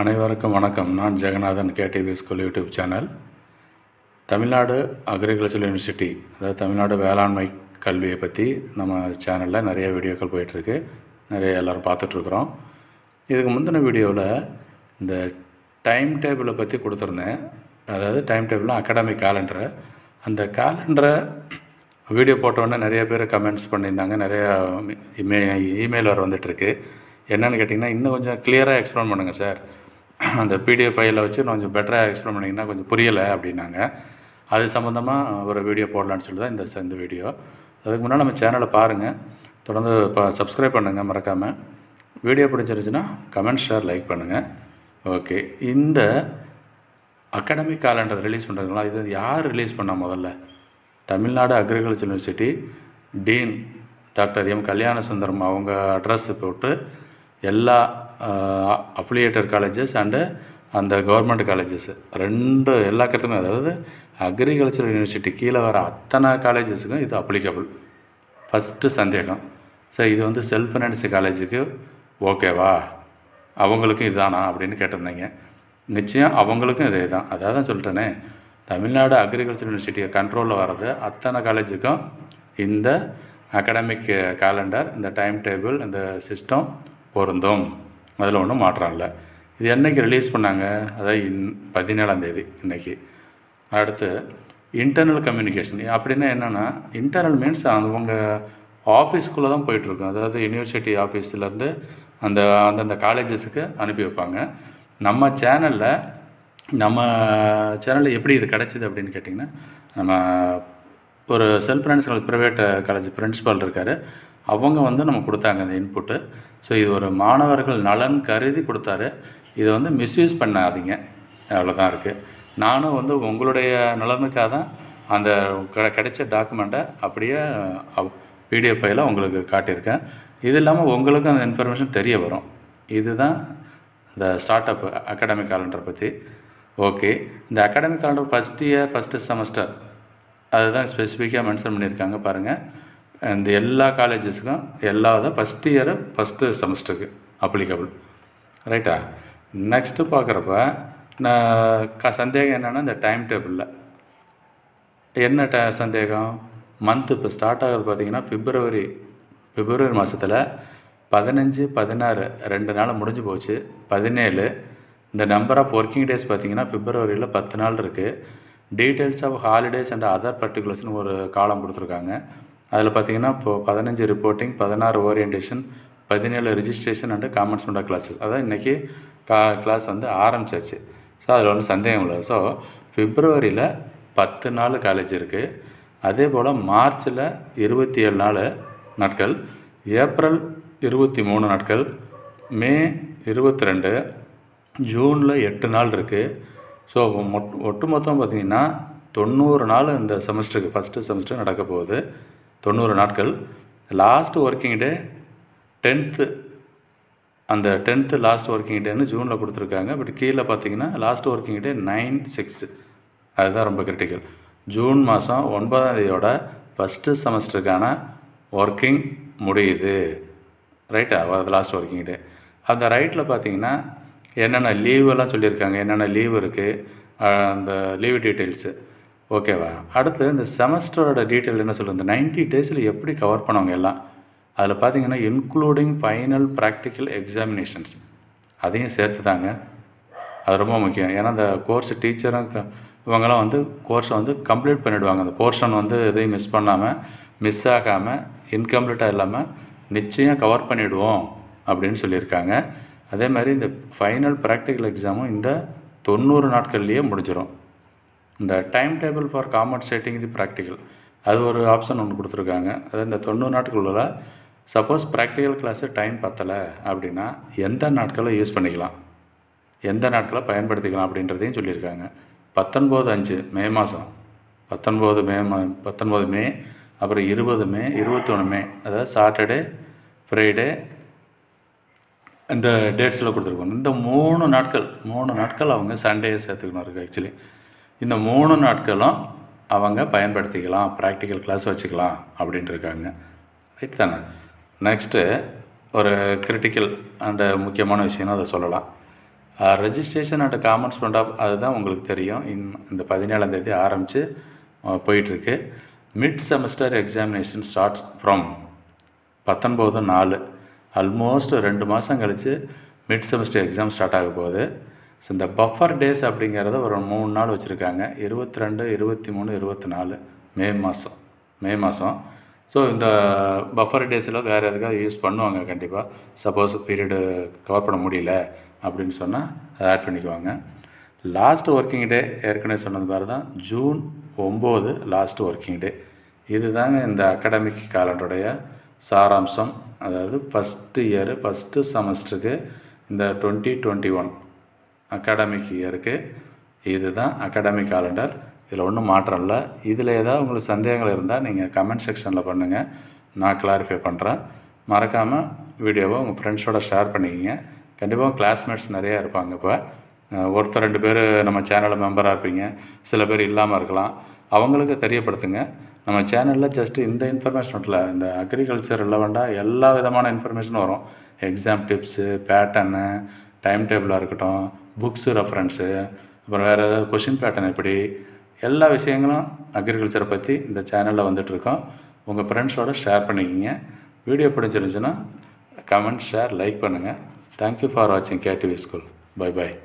அனைவருக்கும் வணக்கம் நான் Jeganathan KTV school YouTube channel Tamil Nadu agriculture university அதாவது தமிழ்நாடு வேளாண்மை கல்வியை பற்றி நம்ம சேனலில் நிறைய வீடியோக்கள் போயிட்டுருக்கு நிறைய எல்லோரும் பார்த்துட்ருக்குறோம் இதுக்கு முந்தின வீடியோவில் இந்த டைம் டேபிளை பற்றி கொடுத்துருந்தேன் அதாவது டைம் டேபிள் அகாடமிக் கேலண்டரு அந்த கேலண்டரை வீடியோ போட்டோன்னே நிறைய பேர் கமெண்ட்ஸ் பண்ணியிருந்தாங்க நிறைய இமே இமெயில் வர வந்துட்டுருக்கு என்னென்னு கேட்டிங்கன்னா இன்னும் கொஞ்சம் கிளியராக எக்ஸ்பிளைன் பண்ணுங்கள் சார் அந்த பிடிஎஃப் ஃபைலை வச்சு கொஞ்சம் பெட்டராக எக்ஸ்பிளைன் பண்ணிங்கன்னா கொஞ்சம் புரியலை அப்படின்னாங்க அது சம்மந்தமாக ஒரு வீடியோ போடலான்னு சொல்லி தான் இந்த இந்த வீடியோ அதுக்கு முன்னால் நம்ம சேனலை பாருங்கள் தொடர்ந்து இப்போ சப்ஸ்கிரைப் பண்ணுங்கள் மறக்காமல் வீடியோ பிடிச்சிருச்சுன்னா கமெண்ட் ஷேர் லைக் பண்ணுங்கள் ஓகே இந்த அகாடமிக் காலண்டர் ரிலீஸ் பண்ணுறதுங்களா இது யார் ரிலீஸ் பண்ணால் முதல்ல Tamil Nadu agriculture university dean doctor M Kalyana Sundaram அவங்க அட்ரஸ் போட்டு எல்லா அஃபிலியேட்டட் காலேஜஸ் அண்டு அந்த கவர்மெண்ட் காலேஜஸ் ரெண்டு எல்லா கருத்துமே அதாவது அக்ரிகல்ச்சர் யூனிவர்சிட்டி கீழே வர அத்தனை காலேஜஸுக்கும் இது அப்ளிகபிள் ஃபஸ்ட்டு சந்தேகம் ஸோ இது வந்து செல்ஃப் ஃபைனான்ஸ் காலேஜுக்கு ஓகேவா அவங்களுக்கும் இதுதானா அப்படின்னு கேட்டிருந்தீங்க நிச்சயம் அவங்களுக்கும் இதே தான் அதாவது தான் சொல்லிட்டேனே தமிழ்நாடு அக்ரிகல்ச்சர் யூனிவர்சிட்டியை கண்ட்ரோலில் வர்றது அத்தனை காலேஜுக்கும் இந்த அகாடமிக் கேலண்டர் இந்த டைம் டேபிள் இந்த சிஸ்டம் பொருந்தும் முதல்ல ஒன்றும் மாற்றம் இல்லை இது என்றைக்கு ரிலீஸ் பண்ணாங்க அதாவது இன் பதினேழாந்தேதி இன்றைக்கி அடுத்து இன்டர்னல் கம்யூனிகேஷன் அப்படின்னா என்னென்னா இன்டர்னல் மீன்ஸ் அவங்க ஆஃபீஸ்க்குள்ளே தான் போயிட்டுருக்கோம் அதாவது யூனிவர்சிட்டி ஆஃபீஸ்லேருந்து அந்த அந்தந்த காலேஜஸுக்கு அனுப்பி வைப்பாங்க நம்ம சேனலில் நம்ம சேனலில் எப்படி இது கிடச்சிது அப்படின்னு கேட்டிங்கன்னா நம்ம ஒரு self finance college private college principal இருக்கார் அவங்க வந்து நமக்கு கொடுத்தாங்க அந்த இன்புட்டு ஸோ இது ஒரு மாணவர்கள் நலன் கருதி கொடுத்தாரு இதை வந்து மிஸ்யூஸ் பண்ணாதீங்க அவ்வளோதான் இருக்குது நானும் வந்து உங்களுடைய நலனுக்காக தான் அந்த கிடைச்ச டாக்குமெண்ட்டை அப்படியே பிடிஎஃப் ஃபைலாக உங்களுக்கு காட்டியிருக்கேன் இது இல்லாமல் உங்களுக்கும் அந்த இன்ஃபர்மேஷன் தெரிய வரும் இதுதான் இந்த ஸ்டார்ட் அப் அகாடமிக் காலண்டரை பற்றி ஓகே இந்த academic calendar first year first semester அதுதான் ஸ்பெசிஃபிக்காக மென்ஷன் பண்ணியிருக்காங்க பாருங்கள் இந்த எல்லா காலேஜஸ்க்கும் எல்லா ஃபஸ்ட் இயரு ஃபஸ்ட்டு செமஸ்டருக்கு அப்ளிகபிள் ரைட்டா நெக்ஸ்ட்டு பார்க்குறப்ப நான் க சந்தேகம் என்னென்னா இந்த டைம் டேபிளில் என்ன ட சந்தேகம் மந்த்து இப்போ ஸ்டார்ட் ஆகிறது பார்த்தீங்கன்னா பிப்ரவரி பிப்ரவரி மாதத்தில் பதினஞ்சு பதினாறு ரெண்டு நாள் முடிஞ்சு போச்சு பதினேழு இந்த நம்பர் ஆஃப் ஒர்க்கிங் டேஸ் பார்த்தீங்கன்னா பிப்ரவரியில் பத்து நாள் இருக்குது details of holidays and other பர்டிகுலர்ஸ்னு ஒரு காலம் கொடுத்துருக்காங்க அதில் பார்த்தீங்கன்னா இப்போது பதினஞ்சு ரிப்போர்ட்டிங் பதினாறு ஓரியன்டேஷன் பதினேழு registration and commons student classes அதான் இன்றைக்கி கா கிளாஸ் வந்து ஆரம்பிச்சாச்சு ஸோ அதில் ஒன்றும் சந்தேகம் இல்லை ஸோ பிப்ரவரியில் பத்து நாள் காலேஜ் இருக்குது அதே போல் மார்ச்சில் இருபத்தி ஏழு நாள் நாட்கள் ஏப்ரல் இருபத்தி மூணு நாட்கள் மே இருபத்தி ரெண்டு ஜூனில் எட்டு நாள் இருக்குது ஸோ மொட் ஒட்டு மொத்தம் பார்த்திங்கன்னா தொண்ணூறு நாள் இந்த செமஸ்டருக்கு ஃபஸ்ட்டு செமஸ்டர் நடக்க போகுது தொண்ணூறு நாட்கள் லாஸ்ட் ஒர்க்கிங் டே டென்த்து அந்த டென்த்து லாஸ்ட் ஒர்க்கிங் டேன்னு ஜூனில் கொடுத்துருக்காங்க பட் கீழே பார்த்தீங்கன்னா last working day nine six அதுதான் ரொம்ப கிரிட்டிக்கல் ஜூன் மாதம் ஒன்பதாம் தேதியோட ஃபஸ்ட்டு செமஸ்டருக்கான ஒர்க்கிங் முடியுது ரைட்டா அது லாஸ்ட் ஒர்க்கிங் டே அந்த ரைட்டில் பார்த்தீங்கன்னா என்னென்ன லீவெல்லாம் சொல்லியிருக்காங்க என்னென்ன லீவு இருக்குது அந்த லீவு டீட்டெயில்ஸு ஓகேவா அடுத்து இந்த செமஸ்டரோட டீட்டெயில் என்ன சொல்லுது இந்த நைன்ட்டி டேஸில் எப்படி கவர் பண்ணுவாங்க எல்லாம் அதில் பார்த்தீங்கன்னா இன்க்ளூடிங் ஃபைனல் ப்ராக்டிக்கல் எக்ஸாமினேஷன்ஸ் அதையும் சேர்த்து தாங்க அது ரொம்ப முக்கியம் ஏன்னா இந்த கோர்ஸ் டீச்சரும் இவங்கெல்லாம் வந்து கோர்ஸை வந்து கம்ப்ளீட் பண்ணிவிடுவாங்க அந்த போர்ஷன் வந்து எதையும் மிஸ் பண்ணாமல் மிஸ் ஆகாமல் இன்கம்ப்ளீட்டாக இல்லாமல் நிச்சயம் கவர் பண்ணிவிடுவோம் அப்படின்னு சொல்லியிருக்காங்க அதே மாதிரி இந்த ஃபைனல் ப்ராக்டிக்கல் எக்ஸாமும் இந்த தொண்ணூறு நாட்கள்லேயே முடிஞ்சிடும் இந்த time table for setting the practical அது ஒரு ஆப்ஷன் ஒன்று கொடுத்துருக்காங்க அது இந்த தொண்ணூறு நாட்களில் சப்போஸ் ப்ராக்டிக்கல் கிளாஸு டைம் பத்தலை அப்படின்னா எந்த நாட்களை யூஸ் பண்ணிக்கலாம் எந்த நாட்களை பயன்படுத்திக்கலாம் அப்படின்றதையும் சொல்லியிருக்காங்க பத்தொன்பது அஞ்சு மே மாதம் பத்தொன்பது மே மா பத்தொன்பது மே அப்புறம் இருபது மே ஒன்று மே அதாவது சாட்டர்டே ஃப்ரைடே இந்த டேட்ஸில் கொடுத்துருக்கோம் இந்த மூணு நாட்கள் மூணு நாட்கள் அவங்க சண்டே சேர்த்துக்கணும் இருக்குது ஆக்சுவலி இந்த மூணு நாட்களும் அவங்க பயன்படுத்திக்கலாம் ப்ராக்டிக்கல் கிளாஸ் வச்சுக்கலாம் அப்படின்ட்டு இருக்காங்க ரைட் தானே நெக்ஸ்ட்டு ஒரு கிரிட்டிக்கல் அண்டு முக்கியமான விஷயம்னு அதை சொல்லலாம் ரெஜிஸ்ட்ரேஷன் அண்ட் காமன்ஸ்மெண்ட் ஆஃப் அதுதான் உங்களுக்கு தெரியும் இன் இந்த பதினேழாந்தேதி ஆரம்பித்து போயிட்டுருக்கு mid semester examination starts from பத்தொன்பது நாலு ஆல்மோஸ்ட் ரெண்டு மாதம் கழித்து மிட் செமஸ்டர் எக்ஸாம் ஸ்டார்ட் ஆக போகுது ஸோ இந்த பஃபர் டேஸ் அப்படிங்கிறத ஒரு மூணு நாள் வச்சுருக்காங்க இருபத்தி ரெண்டு இருபத்தி மூணு இருபத்தி நாலு மே மாதம் மே மாதம் ஸோ இந்த பஃபர் டேஸில் வேறு எதுக்காக யூஸ் பண்ணுவாங்க கண்டிப்பாக சப்போஸ் பீரியடு கவர் பண்ண முடியல அப்படின்னு சொன்னால் அதை ஆட் பண்ணிக்குவாங்க லாஸ்ட் ஒர்க்கிங் டே ஏற்கனவே சொன்னது மாதிரி தான் ஜூன் ஒம்பது லாஸ்ட் ஒர்க்கிங் டே இது தாங்க இந்த அகாடமிக் காலண்டருடைய சாராம்சம் அதாவது ஃபஸ்ட்டு இயரு ஃபஸ்ட்டு செமஸ்டருக்கு இந்த டுவெண்ட்டி டுவெண்ட்டி ஒன் அகாடமிக் இயருக்கு இதுதான் அகாடமிக் காலண்டர் இதில் ஒன்றும் மாற்றம் இல்லை இதில் ஏதாவது உங்களுக்கு சந்தேகங்கள் இருந்தால் நீங்கள் கமெண்ட் செக்ஷனில் பண்ணுங்கள் நான் கிளாரிஃபை பண்ணுறேன் மறக்காமல் வீடியோவை உங்கள் ஃப்ரெண்ட்ஸோட ஷேர் பண்ணிக்கிங்க கண்டிப்பாக கிளாஸ்மேட்ஸ் நிறையா இருப்பாங்க இப்போ ஒருத்தர் ரெண்டு பேர் நம்ம சேனலில் மெம்பராக இருப்பீங்க சில பேர் இல்லாமல் இருக்கலாம் அவங்களுக்கு தெரியப்படுத்துங்க நம்ம சேனலில் ஜஸ்ட்டு இந்த இன்ஃபர்மேஷன் மட்டும் இல்லை இந்த அக்ரிகல்ச்சர் ரிலவெண்ட்டாக எல்லா விதமான இன்ஃபர்மேஷனும் வரும் எக்ஸாம் டிப்ஸு பேட்டர்னு டைம் டேபிளாக இருக்கட்டும் புக்ஸு ரெஃபரன்ஸு அப்புறம் வேறு ஏதாவது கொஷின் பேட்டர்ன் எப்படி எல்லா விஷயங்களும் அக்ரிகல்ச்சரை பற்றி இந்த சேனலில் வந்துட்டுருக்கோம் உங்கள் ஃப்ரெண்ட்ஸோடு ஷேர் பண்ணிக்கிங்க வீடியோ பிடிச்சிருந்துச்சுன்னா கமெண்ட் ஷேர் லைக் பண்ணுங்கள் தேங்க்யூ ஃபார் வாட்சிங் கேடிவி ஸ்கூல் பை பாய்